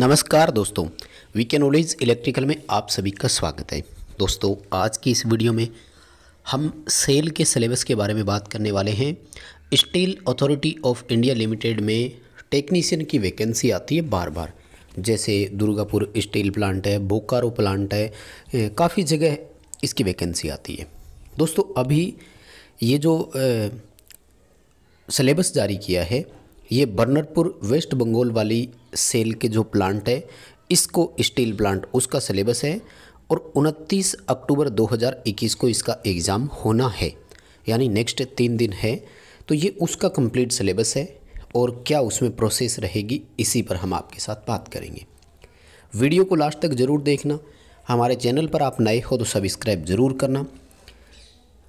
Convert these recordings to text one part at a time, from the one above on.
नमस्कार दोस्तों वी के नॉलेज इलेक्ट्रिकल में आप सभी का स्वागत है दोस्तों आज की इस वीडियो में हम सेल के सिलेबस के बारे में बात करने वाले हैं Steel Authority of India Limited में टेक्नीशियन की वैकेंसी आती है बार बार जैसे दुर्गापुर स्टील प्लांट है बोकारो प्लांट है काफ़ी जगह इसकी वैकेंसी आती है दोस्तों अभी ये जो सिलेबस जारी किया है ये बर्नरपुर वेस्ट बंगाल वाली सेल के जो प्लांट है इसको स्टील प्लांट उसका सिलेबस है और 29 अक्टूबर 2021 को इसका एग्ज़ाम होना है यानी नेक्स्ट तीन दिन है तो ये उसका कंप्लीट सिलेबस है और क्या उसमें प्रोसेस रहेगी इसी पर हम आपके साथ बात करेंगे वीडियो को लास्ट तक ज़रूर देखना हमारे चैनल पर आप नए हो तो सब्सक्राइब ज़रूर करना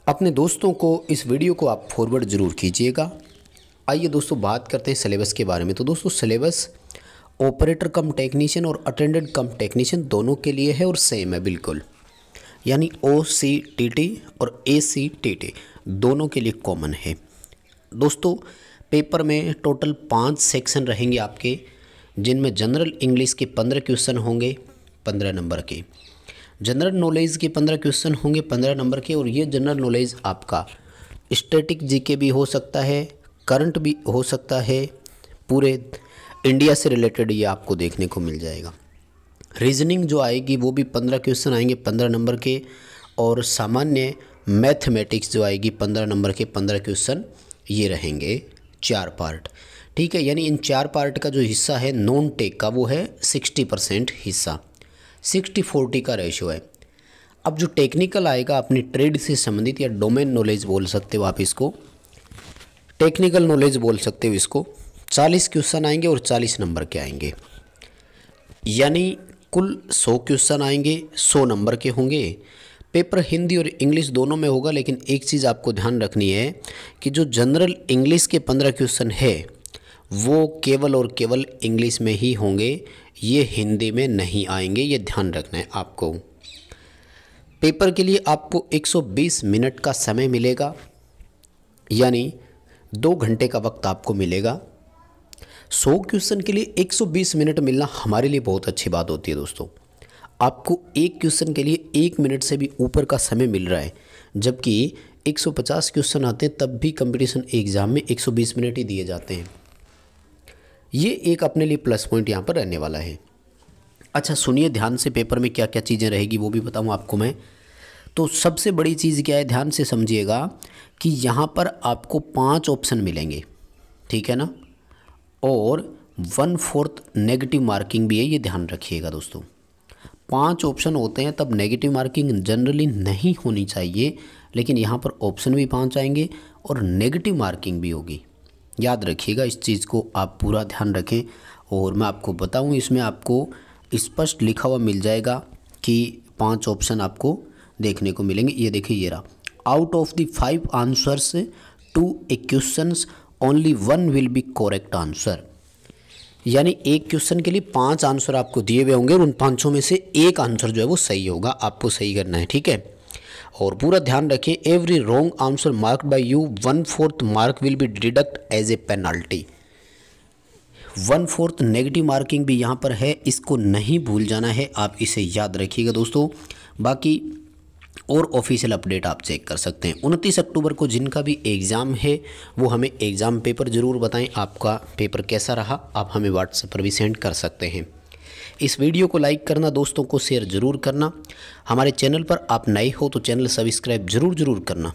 अपने दोस्तों को इस वीडियो को आप फॉरवर्ड ज़रूर कीजिएगा आइए दोस्तों बात करते हैं सिलेबस के बारे में तो दोस्तों सिलेबस ऑपरेटर कम टेक्नीशियन और अटेंडेंट कम टेक्नीशियन दोनों के लिए है और सेम है बिल्कुल यानी ओ सी टी टी और ए सी टी टी दोनों के लिए कॉमन है दोस्तों पेपर में टोटल पाँच सेक्शन रहेंगे आपके जिनमें जनरल इंग्लिश के पंद्रह क्वेश्चन होंगे पंद्रह नंबर के जनरल नॉलेज के पंद्रह क्वेश्चन होंगे पंद्रह नंबर के और ये जनरल नॉलेज आपका स्टैटिक जीके भी हो सकता है करंट भी हो सकता है पूरे इंडिया से रिलेटेड ये आपको देखने को मिल जाएगा रीजनिंग जो आएगी वो भी पंद्रह क्वेश्चन आएंगे पंद्रह नंबर के और सामान्य मैथमेटिक्स जो आएगी पंद्रह नंबर के पंद्रह क्वेश्चन ये रहेंगे चार पार्ट ठीक है यानी इन चार पार्ट का जो हिस्सा है नॉन टेक का वो है सिक्सटी परसेंट हिस्सा सिक्सटी फोर्टी का रेशियो है अब जो टेक्निकल आएगा अपनी ट्रेड से संबंधित या डोमेन नॉलेज बोल सकते हो आप इसको टेक्निकल नॉलेज बोल सकते हो इसको चालीस क्वेश्चन आएंगे और चालीस नंबर के आएंगे यानी कुल सौ क्वेश्चन आएंगे सौ नंबर के होंगे पेपर हिंदी और इंग्लिश दोनों में होगा लेकिन एक चीज़ आपको ध्यान रखनी है कि जो जनरल इंग्लिश के पंद्रह क्वेश्चन है वो केवल और केवल इंग्लिश में ही होंगे ये हिंदी में नहीं आएंगे ये ध्यान रखना है आपको पेपर के लिए आपको 120 मिनट का समय मिलेगा यानी दो घंटे का वक्त आपको मिलेगा सौ क्वेश्चन के लिए 120 मिनट मिलना हमारे लिए बहुत अच्छी बात होती है दोस्तों आपको एक क्वेश्चन के लिए एक मिनट से भी ऊपर का समय मिल रहा है जबकि 150 क्वेश्चन आते हैं तब भी कंपटीशन एग्ज़ाम में 120 मिनट ही दिए जाते हैं ये एक अपने लिए प्लस पॉइंट यहाँ पर रहने वाला है अच्छा सुनिए ध्यान से पेपर में क्या क्या चीज़ें रहेगी वो भी बताऊँ आपको मैं तो सबसे बड़ी चीज़ क्या है ध्यान से समझिएगा कि यहाँ पर आपको पाँच ऑप्शन मिलेंगे ठीक है ना और वन फोर्थ नेगेटिव मार्किंग भी है ये ध्यान रखिएगा दोस्तों पांच ऑप्शन होते हैं तब नेगेटिव मार्किंग जनरली नहीं होनी चाहिए लेकिन यहाँ पर ऑप्शन भी पाँच आएंगे और नेगेटिव मार्किंग भी होगी याद रखिएगा इस चीज़ को आप पूरा ध्यान रखें और मैं आपको बताऊँ इसमें आपको स्पष्ट लिखा हुआ मिल जाएगा कि पांच ऑप्शन आपको देखने को मिलेंगे ये देखिए ये रहा out of the five answers to a only one will be correct answer यानी एक क्वेश्चन के लिए पांच आंसर आपको दिए हुए होंगे और उन पांचों में से एक आंसर जो है वो सही होगा आपको सही करना है ठीक है और पूरा ध्यान रखिए every wrong answer mark by you one fourth mark will be deduct as a penalty one fourth negative marking भी यहाँ पर है इसको नहीं भूल जाना है आप इसे याद रखिएगा दोस्तों बाकी और ऑफिशियल अपडेट आप चेक कर सकते हैं उनतीस अक्टूबर को जिनका भी एग्ज़ाम है वो हमें एग्ज़ाम पेपर ज़रूर बताएं आपका पेपर कैसा रहा आप हमें व्हाट्सएप पर भी सेंड कर सकते हैं इस वीडियो को लाइक करना दोस्तों को शेयर ज़रूर करना हमारे चैनल पर आप नए हो तो चैनल सब्सक्राइब ज़रूर ज़रूर करना